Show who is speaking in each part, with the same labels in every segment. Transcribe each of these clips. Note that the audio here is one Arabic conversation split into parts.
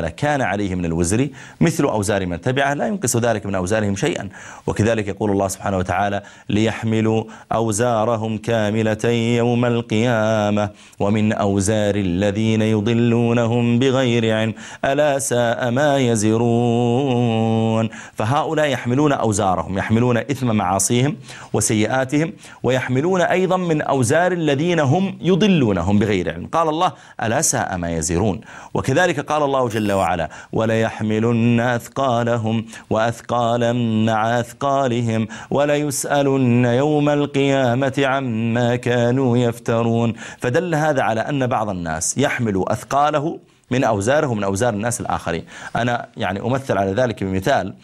Speaker 1: كان عليه من الوزر مثل أوزار من تبعه لا ينقص ذلك من أوزارهم شيئا وكذلك يقول الله سبحانه وتعالى ليحملوا أوزارهم كاملة يوم القيامة ومن أوزار الذين يضلونهم بغير علم ألا ساء ما يزرون فهؤلاء يحملون أوزارهم يحملون إثم معاصيهم وسيئاتهم ويحملون أيضا من أوزار الذين هم يضلونهم بغير علم قال الله ألا ساء ما يزرون وكذلك قال الله جل جل وعلا وليحملن أثقالهم وأثقالا مع أثقالهم وليسألن يوم القيامة عما كانوا يفترون فدل هذا على أن بعض الناس يحمل أثقاله من أوزاره من أوزار الناس الآخرين أنا يعني أمثل على ذلك بمثال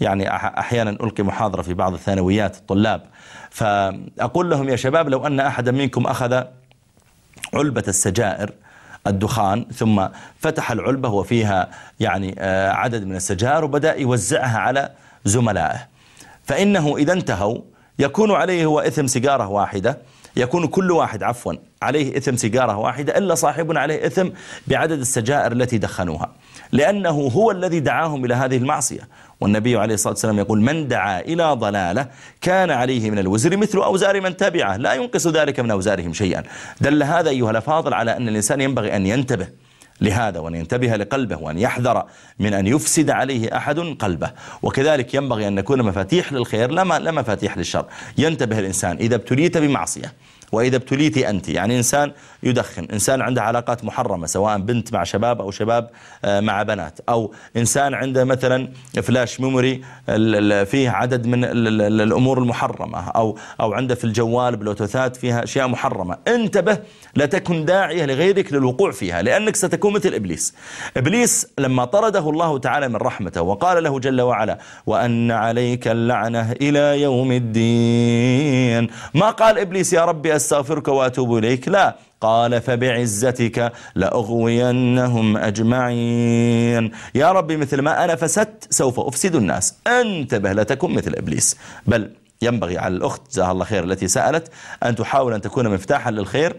Speaker 1: يعني أحيانا ألقي محاضرة في بعض الثانويات الطلاب فأقول لهم يا شباب لو أن أحدا منكم أخذ علبة السجائر الدخان ثم فتح العلبة وفيها يعني آه، عدد من السجائر وبدأ يوزعها على زملائه فإنه إذا انتهوا يكون عليه هو إثم سيجارة واحدة يكون كل واحد عفوا عليه إثم سيجارة واحدة إلا صاحب عليه إثم بعدد السجائر التي دخنوها لأنه هو الذي دعاهم إلى هذه المعصية والنبي عليه الصلاة والسلام يقول من دعا إلى ضلالة كان عليه من الوزر مثل أوزار من تبعه لا ينقص ذلك من أوزارهم شيئا دل هذا أيها الأفاضل على أن الإنسان ينبغي أن ينتبه لهذا وأن ينتبه لقلبه وأن يحذر من أن يفسد عليه أحد قلبه وكذلك ينبغي أن نكون مفاتيح للخير لا مفاتيح للشر ينتبه الإنسان إذا ابتليت بمعصية وإذا ابتليتي أنت يعني إنسان يدخن إنسان عنده علاقات محرمة سواء بنت مع شباب أو شباب آه، مع بنات أو إنسان عنده مثلا فلاش ميموري فيه عدد من الأمور المحرمة أو, أو عنده في الجوال بلوتوثات فيها أشياء محرمة انتبه لا تكن داعية لغيرك للوقوع فيها لأنك ستكون مثل إبليس إبليس لما طرده الله تعالى من رحمته وقال له جل وعلا وأن عليك اللعنة إلى يوم الدين ما قال إبليس يا ربي أستغفرك وأتوب إليك لا قال فبعزتك لأغوينهم أجمعين يا ربي مثل ما أنا فسدت سوف أفسد الناس انتبه لا تكن مثل إبليس بل ينبغي على الأخت جزاها الله خير التي سألت أن تحاول أن تكون مفتاحا للخير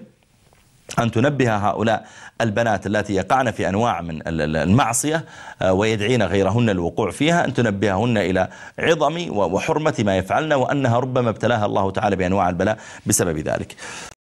Speaker 1: أن تنبه هؤلاء البنات التي يقعن في أنواع من المعصية آه، ويدعين غيرهن الوقوع فيها أن تنبههن إلى عظم وحرمة ما يفعلن وأنها ربما ابتلاها الله تعالى بأنواع البلاء بسبب ذلك